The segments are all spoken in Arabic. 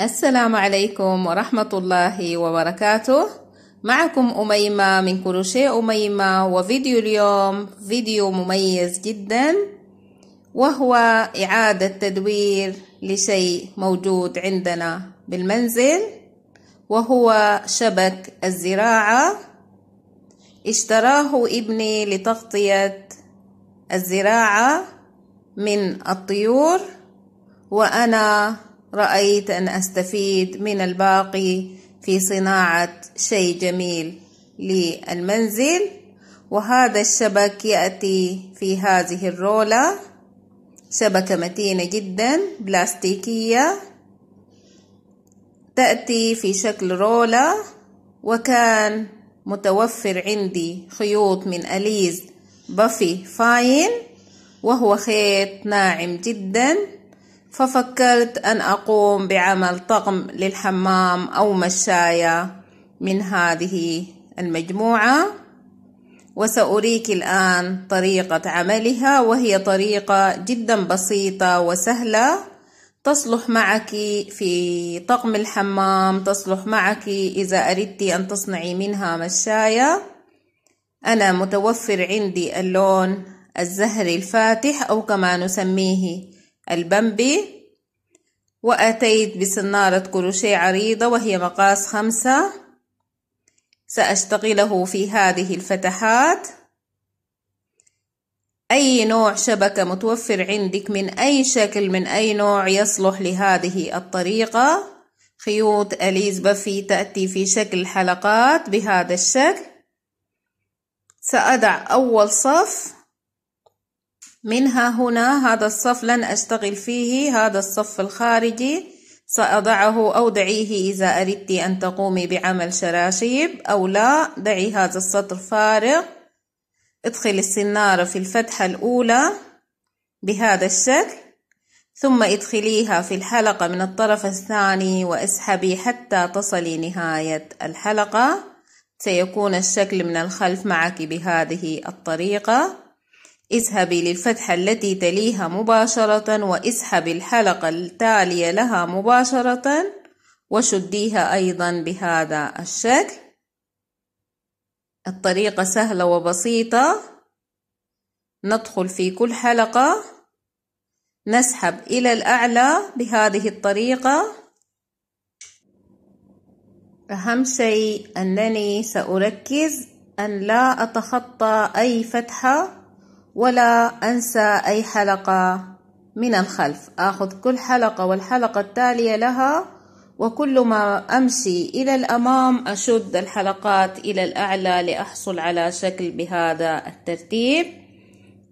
السلام عليكم ورحمة الله وبركاته معكم أميمة من كروشيه أميمة وفيديو اليوم فيديو مميز جدا وهو إعادة تدوير لشيء موجود عندنا بالمنزل وهو شبك الزراعة اشتراه ابني لتغطية الزراعة من الطيور وأنا رأيت أن أستفيد من الباقي في صناعة شيء جميل للمنزل وهذا الشبك يأتي في هذه الرولة شبكة متينة جدا بلاستيكية تأتي في شكل رولة وكان متوفر عندي خيوط من أليز بافي فاين وهو خيط ناعم جداً ففكرت أن أقوم بعمل طقم للحمام أو مشاية من هذه المجموعة وسأريك الآن طريقة عملها وهي طريقة جدا بسيطة وسهلة تصلح معك في طقم الحمام تصلح معك إذا أردت أن تصنعي منها مشاية أنا متوفر عندي اللون الزهري الفاتح أو كما نسميه البمبي وأتيت بصنارة كروشيه عريضة وهي مقاس خمسة سأشتغله في هذه الفتحات أي نوع شبكة متوفر عندك من أي شكل من أي نوع يصلح لهذه الطريقة خيوط أليز بفي تأتي في شكل حلقات بهذا الشكل سأضع أول صف من ها هنا هذا الصف لن أشتغل فيه هذا الصف الخارجي سأضعه أو دعيه إذا أردت أن تقومي بعمل شراشيب أو لا دعي هذا السطر فارغ ادخل السنارة في الفتحة الأولى بهذا الشكل ثم ادخليها في الحلقة من الطرف الثاني واسحبي حتى تصلي نهاية الحلقة سيكون الشكل من الخلف معك بهذه الطريقة اذهبي للفتحة التي تليها مباشرة واسحبي الحلقة التالية لها مباشرة وشديها أيضا بهذا الشكل الطريقة سهلة وبسيطة ندخل في كل حلقة نسحب إلى الأعلى بهذه الطريقة أهم شيء أنني سأركز أن لا أتخطى أي فتحة ولا أنسى أي حلقة من الخلف آخذ كل حلقة والحلقة التالية لها وكل ما أمشي إلى الأمام أشد الحلقات إلى الأعلى لأحصل على شكل بهذا الترتيب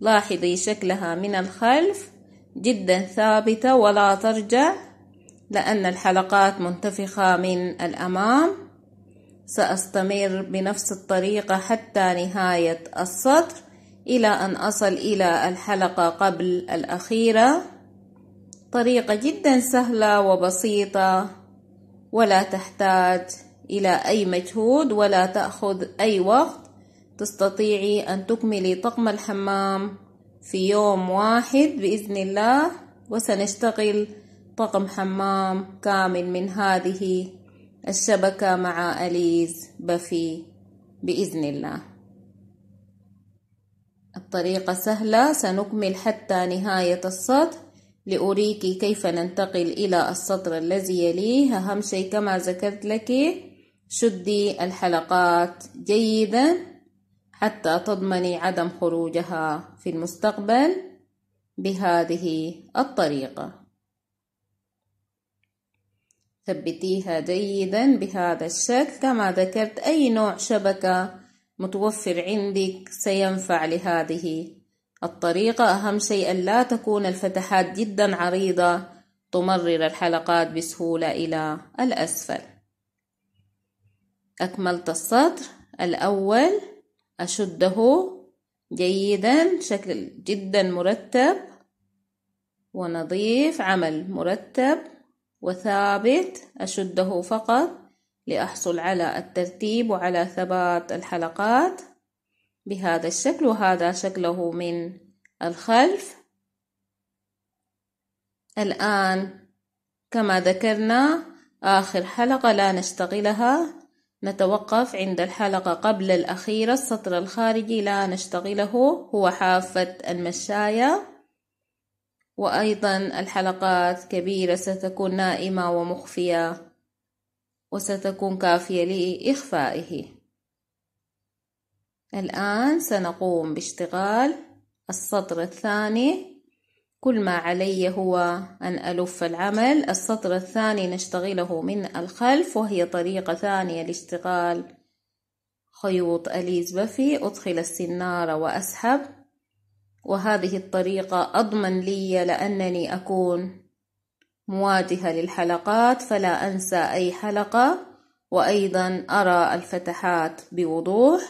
لاحظي شكلها من الخلف جدا ثابتة ولا ترجع لأن الحلقات منتفخة من الأمام سأستمر بنفس الطريقة حتى نهاية السطر إلى أن أصل إلى الحلقة قبل الأخيرة طريقة جدا سهلة وبسيطة ولا تحتاج إلى أي مجهود ولا تأخذ أي وقت تستطيعي أن تكملي طقم الحمام في يوم واحد بإذن الله وسنشتغل طقم حمام كامل من هذه الشبكة مع أليز بفي بإذن الله الطريقة سهلة سنكمل حتى نهاية السطر لأريك كيف ننتقل إلى السطر الذي يليه أهم شيء كما ذكرت لك شدي الحلقات جيدا حتى تضمني عدم خروجها في المستقبل بهذه الطريقة ثبتيها جيدا بهذا الشكل كما ذكرت أي نوع شبكة متوفر عندك سينفع لهذه الطريقة أهم شيء أن لا تكون الفتحات جدا عريضة تمرر الحلقات بسهولة إلى الأسفل أكملت السطر الأول أشده جيدا شكل جدا مرتب ونظيف عمل مرتب وثابت أشده فقط لأحصل على الترتيب وعلى ثبات الحلقات بهذا الشكل وهذا شكله من الخلف الآن كما ذكرنا آخر حلقة لا نشتغلها نتوقف عند الحلقة قبل الأخيرة السطر الخارجي لا نشتغله هو حافة المشاية وأيضا الحلقات كبيرة ستكون نائمة ومخفية وستكون كافية لإخفائه الآن سنقوم باشتغال السطر الثاني كل ما علي هو أن ألف العمل السطر الثاني نشتغله من الخلف وهي طريقة ثانية لاشتغال خيوط أليز بفي أدخل السنارة وأسحب وهذه الطريقة أضمن لي لأنني أكون مواجهة للحلقات فلا أنسى أي حلقة وأيضا أرى الفتحات بوضوح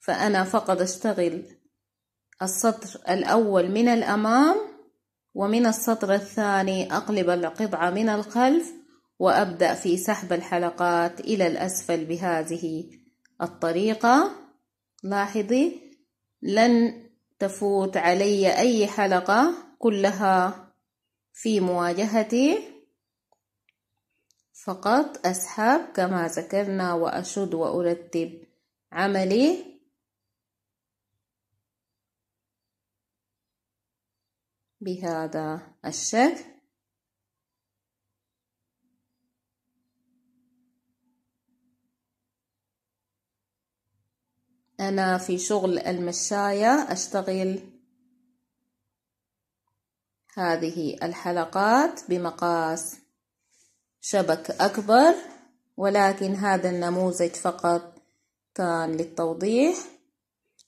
فأنا فقط أشتغل السطر الأول من الأمام ومن السطر الثاني أقلب القطعة من الخلف وأبدأ في سحب الحلقات إلى الأسفل بهذه الطريقة لاحظي لن تفوت علي أي حلقة كلها في مواجهتي فقط أسحب كما ذكرنا وأشد وأرتب عملي بهذا الشكل أنا في شغل المشاية أشتغل هذه الحلقات بمقاس شبك أكبر ولكن هذا النموذج فقط كان للتوضيح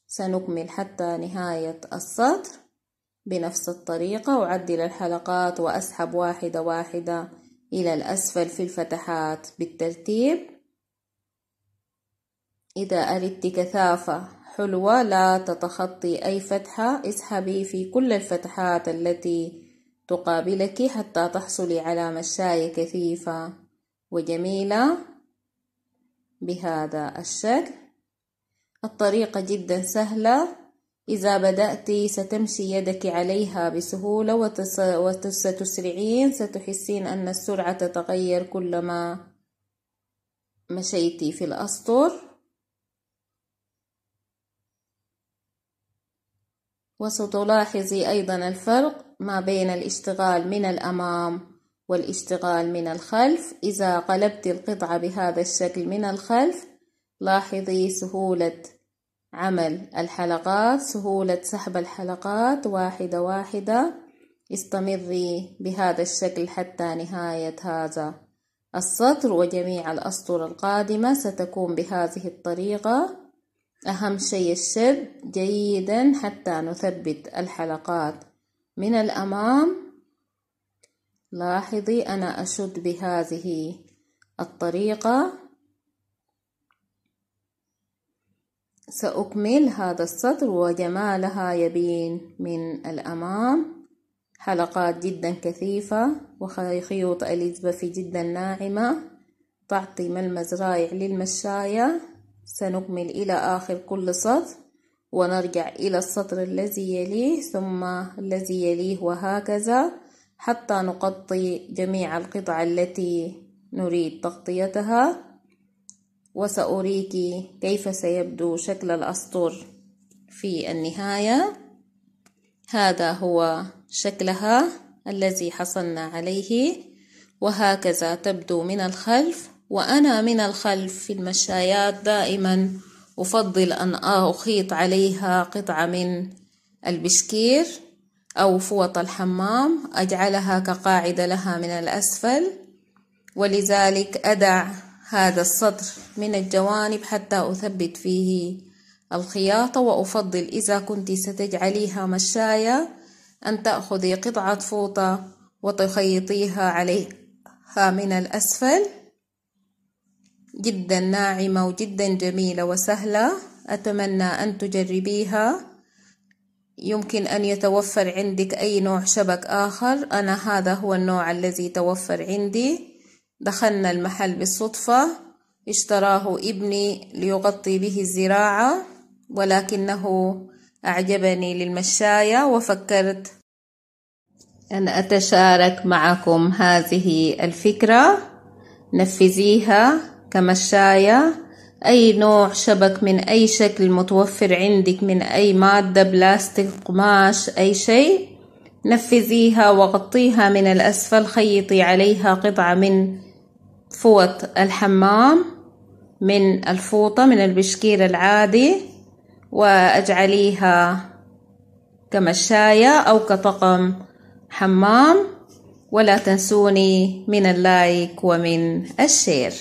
سنكمل حتى نهاية السطر بنفس الطريقة أعدل الحلقات وأسحب واحدة واحدة إلى الأسفل في الفتحات بالترتيب إذا أردت كثافة حلوة لا تتخطي أي فتحة اسحبي في كل الفتحات التي تقابلك حتى تحصلي على مشاية كثيفة وجميلة بهذا الشكل الطريقة جدا سهلة إذا بدأت ستمشي يدك عليها بسهولة وستسرعين ستحسين أن السرعة تتغير كلما مشيتي في الأسطر وستلاحظي أيضا الفرق ما بين الاشتغال من الأمام والاشتغال من الخلف إذا قلبت القطعة بهذا الشكل من الخلف لاحظي سهولة عمل الحلقات سهولة سحب الحلقات واحدة واحدة استمري بهذا الشكل حتى نهاية هذا السطر وجميع الأسطر القادمة ستكون بهذه الطريقة أهم شيء الشد جيدا حتى نثبت الحلقات من الأمام لاحظي أنا أشد بهذه الطريقة سأكمل هذا السطر وجمالها يبين من الأمام حلقات جدا كثيفة وخيوط أليزبثي جدا ناعمة تعطي ملمس رائع للمشاية سنكمل إلى آخر كل سطر ونرجع إلى السطر الذي يليه ثم الذي يليه وهكذا حتى نغطي جميع القطع التي نريد تغطيتها وسأريك كيف سيبدو شكل الأسطر في النهاية هذا هو شكلها الذي حصلنا عليه وهكذا تبدو من الخلف وأنا من الخلف في المشايات دائما أفضل أن أخيط عليها قطعة من البشكير أو فوط الحمام أجعلها كقاعدة لها من الأسفل ولذلك أدع هذا السطر من الجوانب حتى أثبت فيه الخياطة وأفضل إذا كنت ستجعليها مشاية أن تأخذي قطعة فوطة وتخيطيها عليها من الأسفل جدا ناعمة وجدا جميلة وسهلة أتمنى أن تجربيها يمكن أن يتوفر عندك أي نوع شبك آخر أنا هذا هو النوع الذي توفر عندي دخلنا المحل بالصدفة اشتراه ابني ليغطي به الزراعة ولكنه أعجبني للمشاية وفكرت أن أتشارك معكم هذه الفكرة نفذيها كمشاية أي نوع شبك من أي شكل متوفر عندك من أي مادة بلاستيك قماش أي شيء نفذيها وغطيها من الأسفل خيطي عليها قطعة من فوط الحمام من الفوطة من البشكير العادي وأجعليها كمشاية أو كطقم حمام ولا تنسوني من اللايك ومن الشير